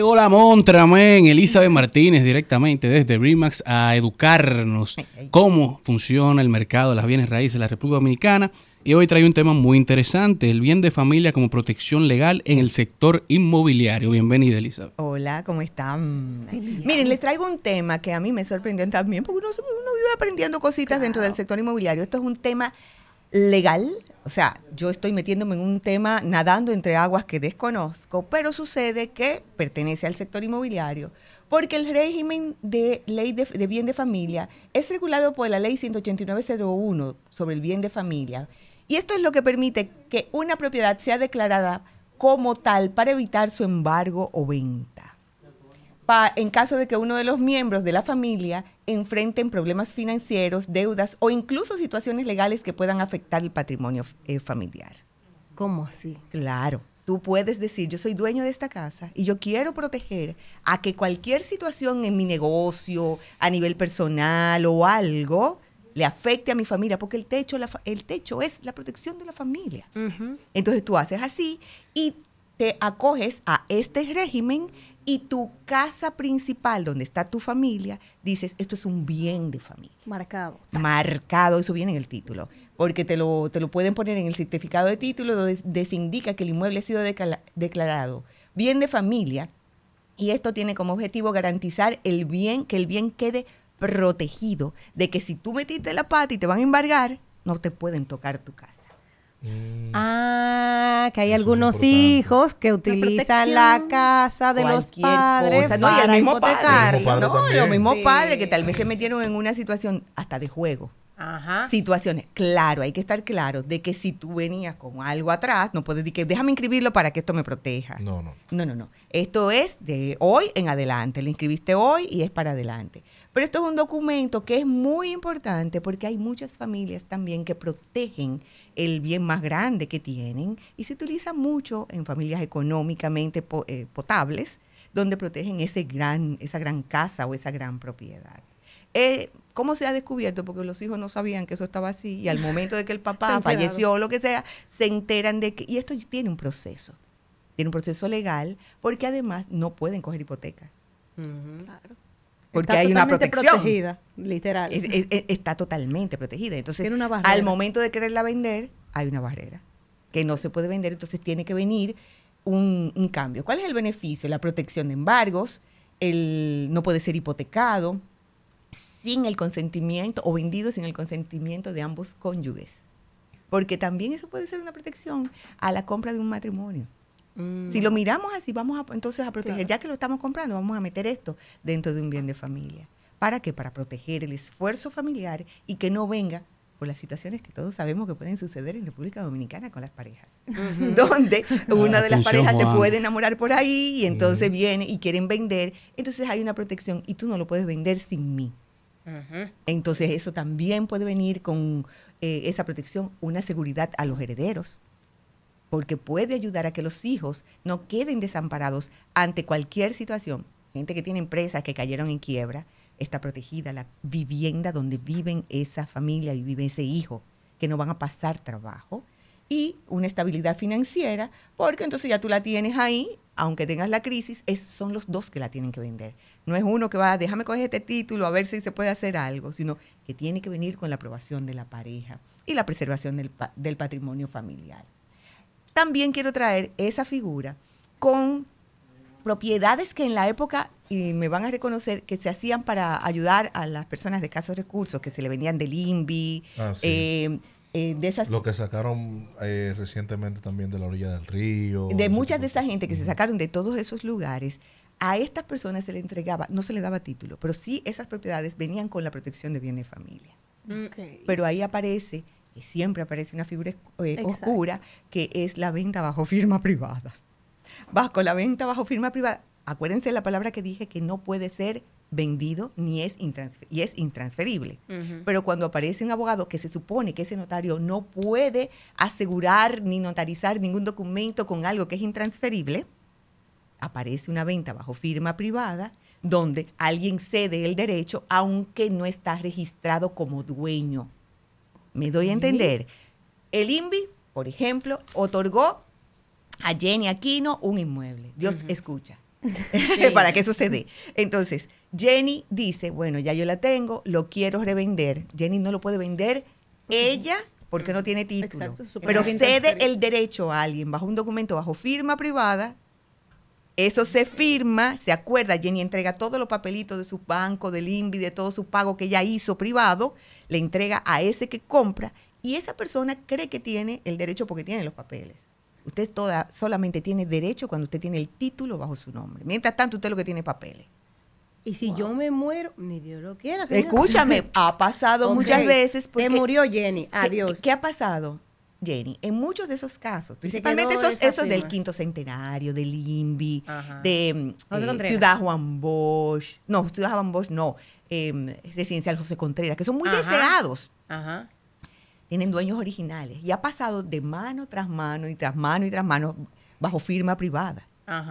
llegó la montra, men. Elizabeth Martínez, directamente desde Brimax a educarnos cómo funciona el mercado de las bienes raíces de la República Dominicana. Y hoy trae un tema muy interesante, el bien de familia como protección legal en el sector inmobiliario. Bienvenida, Elizabeth. Hola, ¿cómo están? Miren, les traigo un tema que a mí me sorprendió también, porque uno, uno vive aprendiendo cositas dentro del sector inmobiliario. Esto es un tema legal, o sea, yo estoy metiéndome en un tema nadando entre aguas que desconozco, pero sucede que pertenece al sector inmobiliario, porque el régimen de ley de, bien de familia es regulado por la ley 18901 sobre el bien de familia. Y esto es lo que permite que una propiedad sea declarada como tal para evitar su embargo o venta en caso de que uno de los miembros de la familia enfrenten problemas financieros, deudas o incluso situaciones legales que puedan afectar el patrimonio eh, familiar. ¿Cómo así? Claro. Tú puedes decir, yo soy dueño de esta casa y yo quiero proteger a que cualquier situación en mi negocio, a nivel personal o algo, le afecte a mi familia, porque el techo, el techo es la protección de la familia. Entonces tú haces así y te acoges a este régimen y tu casa principal, donde está tu familia, dices, esto es un bien de familia. Marcado. Marcado, eso viene en el título. Porque te lo, te lo pueden poner en el certificado de título donde se indica que el inmueble ha sido declarado bien de familia. Y esto tiene como objetivo garantizar el bien, que el bien quede protegido de que si tú metiste la pata y te van a embargar, no te pueden tocar tu casa. Mm. Ah, que hay algunos hijos que utilizan la casa de los padres No, y el mismo Padre, el los padres que tal vez se metieron en una situación hasta de juego. Ajá. situaciones. Claro, hay que estar claro de que si tú venías con algo atrás, no puedes decir que déjame inscribirlo para que esto me proteja. No, no. No, no, no. Esto es de hoy en adelante. Lo inscribiste hoy y es para adelante. Pero esto es un documento que es muy importante porque hay muchas familias también que protegen el bien más grande que tienen y se utiliza mucho en familias económicamente eh, potables donde protegen ese gran, esa gran casa o esa gran propiedad. Eh, ¿Cómo se ha descubierto? Porque los hijos no sabían que eso estaba así y al momento de que el papá falleció o lo que sea, se enteran de que... Y esto tiene un proceso, tiene un proceso legal, porque además no pueden coger hipoteca. porque hay una protección. protegida, literal. está totalmente protegida. Entonces, al momento de quererla vender, hay una barrera que no se puede vender, entonces tiene que venir un, un cambio. ¿Cuál es el beneficio? La protección de embargos, el no puede ser hipotecado, sin el consentimiento o vendido sin el consentimiento de ambos cónyuges. Porque también eso puede ser una protección a la compra de un matrimonio. Si lo mm. miramos así, vamos entonces a proteger, ya que lo estamos comprando, vamos a meter esto dentro de un bien de familia. ¿Para qué? Para proteger el esfuerzo familiar y que no venga por las situaciones que todos sabemos que pueden suceder en República Dominicana con las parejas, donde una de las parejas se puede enamorar por ahí y entonces viene y quieren vender, entonces hay una protección y tú no lo puedes vender sin mí. Entonces eso también puede venir con eh, esa protección, una seguridad a los herederos, porque puede ayudar a que los hijos no queden desamparados ante cualquier situación. Gente que tiene empresas que cayeron en quiebra, está protegida la vivienda donde viven esa familia y vive ese hijo, que no van a pasar trabajo, y una estabilidad financiera, porque entonces ya tú la tienes ahí aunque tengas la crisis, son los dos que la tienen que vender. No es uno que va, déjame coger este título a ver si se puede hacer algo, sino que tiene que venir con la aprobación de la pareja y la preservación del, patrimonio familiar. También quiero traer esa figura con propiedades que en la época, y me van a reconocer, que se hacían para ayudar a las personas de escasos recursos, que se le vendían del INVI, ah, eh, eh, Lo que sacaron eh, recientemente también de la orilla del río. De muchas de esa gente que se sacaron de todos esos lugares, a estas personas se le entregaba, no se le daba título, pero sí esas propiedades venían con la protección de bienes de familia. Mm. Pero ahí aparece, y siempre aparece una figura eh, oscura, que es la venta bajo firma privada. Bajo la venta bajo firma privada, acuérdense la palabra que dije que no puede ser vendido ni es, y es intransferible. Pero cuando aparece un abogado que se supone que ese notario no puede asegurar ni notarizar ningún documento con algo que es intransferible, aparece una venta bajo firma privada donde alguien cede el derecho aunque no está registrado como dueño. Me doy a entender. El INVI, por ejemplo, otorgó a Jenny Aquino un inmueble. Dios escucha para que eso se Entonces, Jenny dice, bueno, ya yo la tengo, lo quiero revender. Jenny no lo puede vender ella porque no tiene título. pero cede el derecho a alguien bajo un documento, bajo firma privada. Eso se firma, se acuerda, Jenny entrega todos los papelitos de su banco, del INVI, de todos sus pagos que ella hizo privado, le entrega a ese que compra y esa persona cree que tiene el derecho porque tiene los papeles. Usted toda, solamente tiene derecho cuando usted tiene el título bajo su nombre. Mientras tanto, usted lo que tiene papeles. Y si yo me muero, ni Dios lo quiera. Escúchame, ha pasado muchas veces. Porque, murió Jenny, adiós. ¿qué, ha pasado? Jenny, en muchos de esos casos, principalmente esos, del quinto centenario, del INVI, de eh, Ciudad Juan Bosch, no, Ciudad Juan Bosch no, eh, Residencial José Contreras, que son muy deseados. Ajá tienen dueños originales y ha pasado de mano tras mano y tras mano y tras mano bajo firma privada.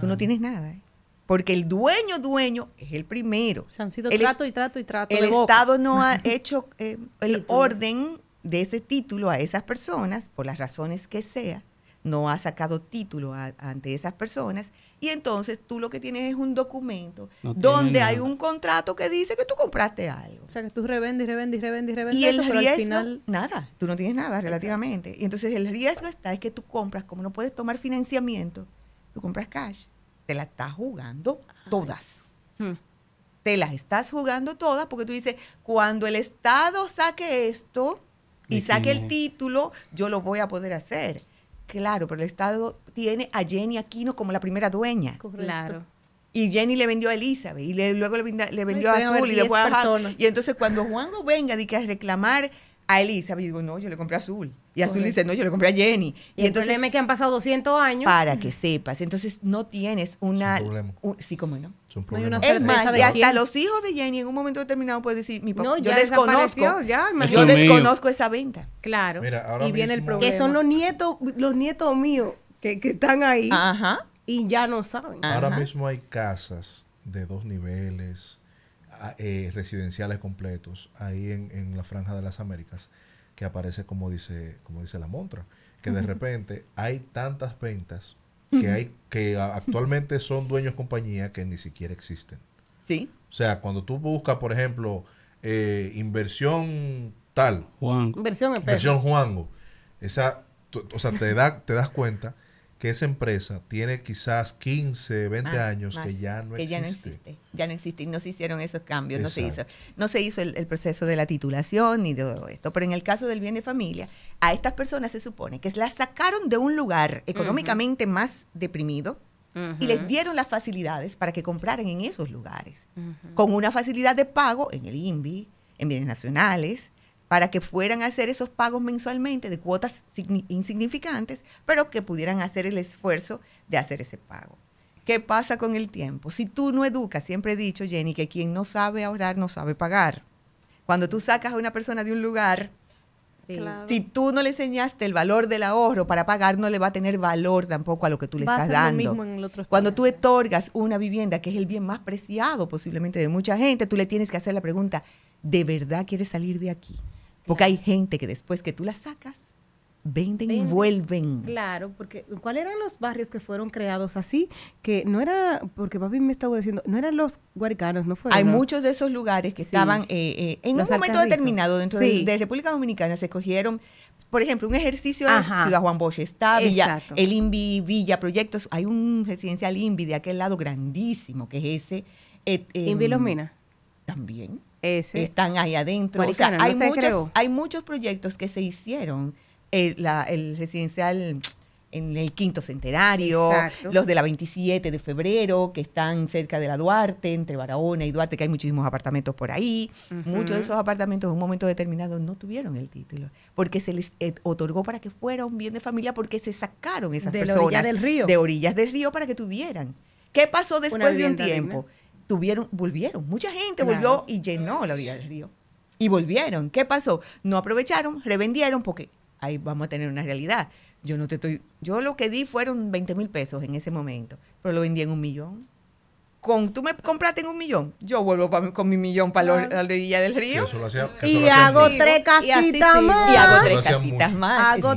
Tú no tienes nada. ¿eh? Porque el dueño dueño es el primero. Se han sido trato y trato y trato. El Estado no ha hecho eh, el orden de ese título a esas personas por las razones que sean no ha sacado título ante esas personas y entonces tú lo que tienes es un documento donde hay un contrato que dice que tú compraste algo. O sea, que tú revendes, revendes, revendes, revendes. Y el riesgo, al final... nada, tú no tienes nada relativamente. Y entonces el riesgo está es que tú compras, como no puedes tomar financiamiento, tú compras cash, te la estás jugando todas. Hmm. Te las estás jugando todas porque tú dices, cuando el Estado saque esto y saque el título, yo lo voy a poder hacer. Claro, pero el Estado tiene a Jenny Aquino como la primera dueña. Claro. Y Jenny le vendió a Elizabeth y luego le, vendió a Azul y después Y entonces cuando Juan no venga dice, a reclamar a Elizabeth, digo, no, yo le compré a Azul. Y Azul dice, no, yo le compré a Jenny. Y, entonces me que han pasado 200 años. Para que sepas. Entonces no tienes una... sí, como no. Son problemas. y hasta los hijos de Jenny en un momento determinado pueden decir, mi papá, yo desconozco, yo desconozco esa venta. Claro. y viene el problema. Que son los nietos, los nietos míos que, están ahí y ya no saben. Ahora mismo hay casas de dos niveles, ah, eh, residenciales completos, ahí en, la franja de las Américas, que aparece como dice, como dice la montra, que de repente hay tantas ventas que hay que actualmente son dueños de compañías que ni siquiera existen. Sí. O sea, cuando tú buscas, por ejemplo, eh, inversión tal, Juan. inversión, inversión Juango, esa, o sea, te, te das cuenta que esa empresa tiene quizás 15, 20 ah, años que ya no existe. Ya no existe, ya no existe y no se hicieron esos cambios, no se hizo, no se hizo el, proceso de la titulación ni de todo esto. Pero en el caso del bien de familia, a estas personas se supone que las sacaron de un lugar económicamente más deprimido, y les dieron las facilidades para que compraran en esos lugares, con una facilidad de pago en el INVI, en bienes nacionales, para que fueran a hacer esos pagos mensualmente de cuotas insignificantes, pero que pudieran hacer el esfuerzo de hacer ese pago. ¿Qué pasa con el tiempo? Si tú no educas, siempre he dicho, Jenny, que quien no sabe ahorrar no sabe pagar. Cuando tú sacas a una persona de un lugar, Si tú no le enseñaste el valor del ahorro para pagar, no le va a tener valor tampoco a lo que tú le estás dando. Cuando tú otorgas una vivienda, que es el bien más preciado posiblemente de mucha gente, tú le tienes que hacer la pregunta, ¿de verdad quieres salir de aquí? Porque hay gente que después que tú la sacas, venden, y vuelven. Claro, porque ¿cuáles eran los barrios que fueron creados así? Que no era, porque papi me estaba diciendo, no eran los guaricanos, no fue? Hay muchos de esos lugares que estaban eh, eh, en un momento determinado dentro de, República Dominicana, se cogieron por ejemplo, un ejercicio de Ciudad Juan Bosch está, Villa, el INVI, Villa, proyectos. Hay un residencial INVI de aquel lado grandísimo, que es ese. Eh, ¿INVI em, También están ahí adentro. hay, muchos, hay muchos proyectos que se hicieron. El, eh, el residencial en el quinto centenario, los de la 27 de febrero, que están cerca de la Duarte, entre Barahona y Duarte, que hay muchísimos apartamentos por ahí. Muchos de esos apartamentos en un momento determinado no tuvieron el título, porque se les eh, otorgó para que fuera un bien de familia, porque se sacaron esas personas de orillas del río para que tuvieran. ¿Qué pasó después de un tiempo? tuvieron, volvieron, mucha gente volvió y llenó la orilla del río. Y volvieron. ¿Qué pasó? No aprovecharon, revendieron, porque ahí vamos a tener una realidad. Yo no te estoy, yo lo que di fueron 20 mil pesos en ese momento, pero lo vendí en un millón tú me compraste un millón, yo vuelvo con mi millón para la orilla del río. y, hago tres casitas más. hago tres casitas más. Hago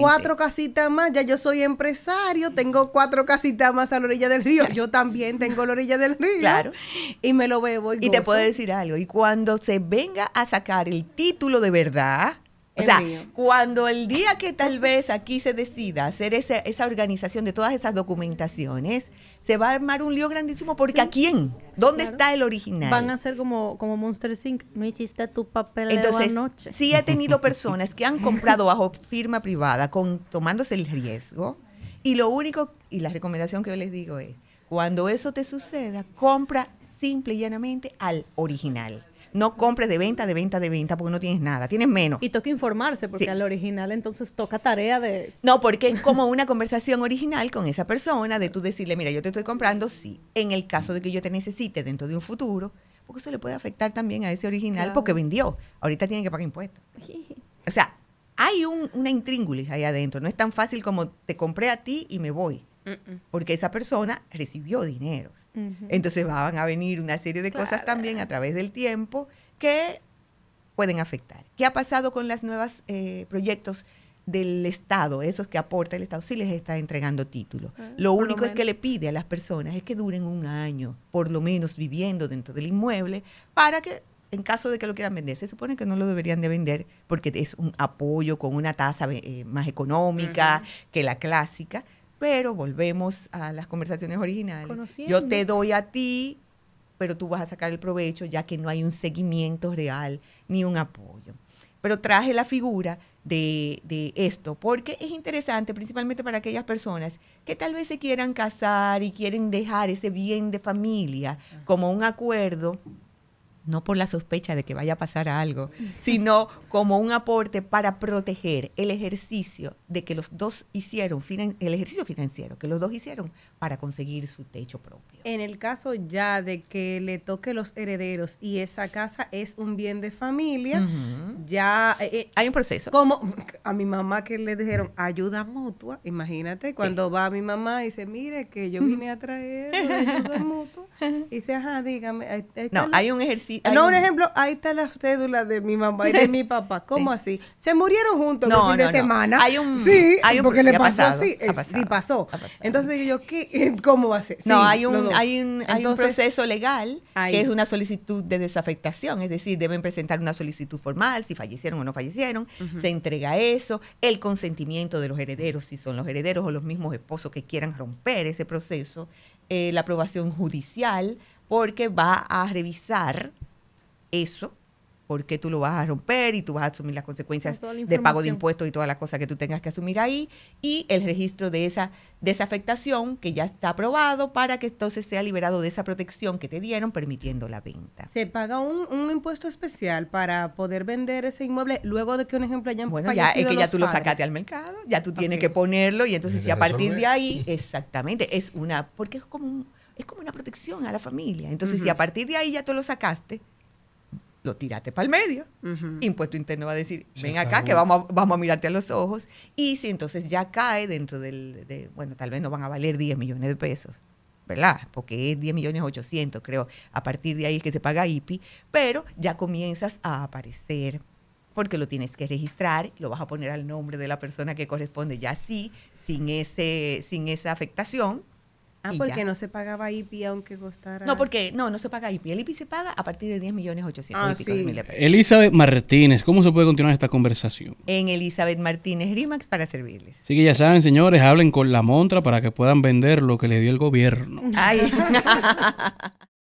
cuatro casitas más. Ya yo soy empresario, tengo cuatro casitas más a la orilla del río. Yo también tengo la orilla del río. Claro. Y me lo bebo. Y, y te puedo decir algo. Y cuando se venga a sacar el título de verdad, o sea, cuando el día que tal vez aquí se decida hacer esa, organización de todas esas documentaciones, se va a armar un lío grandísimo porque ¿a quién? ¿Dónde está el original? Van a ser como, como Monster Sync, No hiciste tu papel Entonces, anoche. Sí he tenido personas que han comprado bajo firma privada con, tomándose el riesgo y lo único, y la recomendación que yo les digo es, cuando eso te suceda, compra simple y llanamente al original no compres de venta, de venta, de venta, porque no tienes nada, tienes menos. Y toca informarse, porque al original entonces toca tarea de... No, porque es como una conversación original con esa persona, de tú decirle, mira, yo te estoy comprando, sí, en el caso de que yo te necesite dentro de un futuro, porque eso le puede afectar también a ese original porque vendió. Ahorita tiene que pagar impuestos. O sea, hay un, una intríngulis ahí adentro. No es tan fácil como te compré a ti y me voy. Porque esa persona recibió dinero. Entonces van a venir una serie de cosas también a través del tiempo que pueden afectar. ¿Qué ha pasado con los nuevos eh, proyectos del Estado, esos que aporta el Estado? Sí les está entregando títulos. Ah, lo único es que le pide a las personas es que duren un año, por lo menos viviendo dentro del inmueble, para que en caso de que lo quieran vender, se supone que no lo deberían de vender porque es un apoyo con una tasa eh, más económica que la clásica, pero volvemos a las conversaciones originales. Yo te doy a ti, pero tú vas a sacar el provecho ya que no hay un seguimiento real ni un apoyo. Pero traje la figura de, de, esto, porque es interesante principalmente para aquellas personas que tal vez se quieran casar y quieren dejar ese bien de familia como un acuerdo no por la sospecha de que vaya a pasar algo, sino como un aporte para proteger el ejercicio de que los dos hicieron, el ejercicio financiero que los dos hicieron para conseguir su techo propio. En el caso ya de que le toque los herederos y esa casa es un bien de familia, ya... Eh, eh, hay un proceso. Como a mi mamá que le dijeron ayuda mutua, imagínate, cuando va va mi mamá y dice, mire que yo vine a traer ayuda mutua, y dice, ajá, dígame. No, hay un ejercicio no, un ejemplo, ahí está la cédula de mi mamá y de mi papá. ¿Cómo así? Se murieron juntos no, el fin de semana. Hay un, sí, hay un, porque le pasó así. sí pasó. Entonces digo yo, eh, ¿cómo va a ser? no, hay un, hay un, proceso legal que es una solicitud de desafectación. Es decir, deben presentar una solicitud formal, si fallecieron o no fallecieron. Se entrega eso, el consentimiento de los herederos, si son los herederos o los mismos esposos que quieran romper ese proceso. Eh, la aprobación judicial porque va a revisar eso, porque tú lo vas a romper y tú vas a asumir las consecuencias de pago de impuestos y todas las cosas que tú tengas que asumir ahí, y el registro de esa desafectación que ya está aprobado para que entonces sea liberado de esa protección que te dieron permitiendo la venta. ¿Se paga un, impuesto especial para poder vender ese inmueble luego de que un ejemplo hayan Bueno, ya es que ya tú lo sacaste al mercado, ya tú tienes que ponerlo y entonces si a partir de ahí, exactamente, es una, porque es como, es como una protección a la familia. Entonces si a partir de ahí ya tú lo sacaste, lo tiraste para el medio. Impuesto interno va a decir, ven acá que vamos a, vamos a mirarte a los ojos. Y si entonces ya cae dentro del, de, bueno, tal vez no van a valer 10 millones de pesos, ¿verdad? Porque es 10 millones 800, creo. A partir de ahí es que se paga IPI, pero ya comienzas a aparecer porque lo tienes que registrar, lo vas a poner al nombre de la persona que corresponde, ya sí, sin, ese, sin esa afectación, Ah, porque no se pagaba IPI aunque costara. No, porque no, no se paga IPI. El IPI se paga a partir de 10 millones 800 ah, pesos. Elizabeth Martínez, ¿cómo se puede continuar esta conversación? En Elizabeth Martínez Rimax para servirles. Así que ya saben, señores, hablen con la montra para que puedan vender lo que le dio el gobierno. Ay.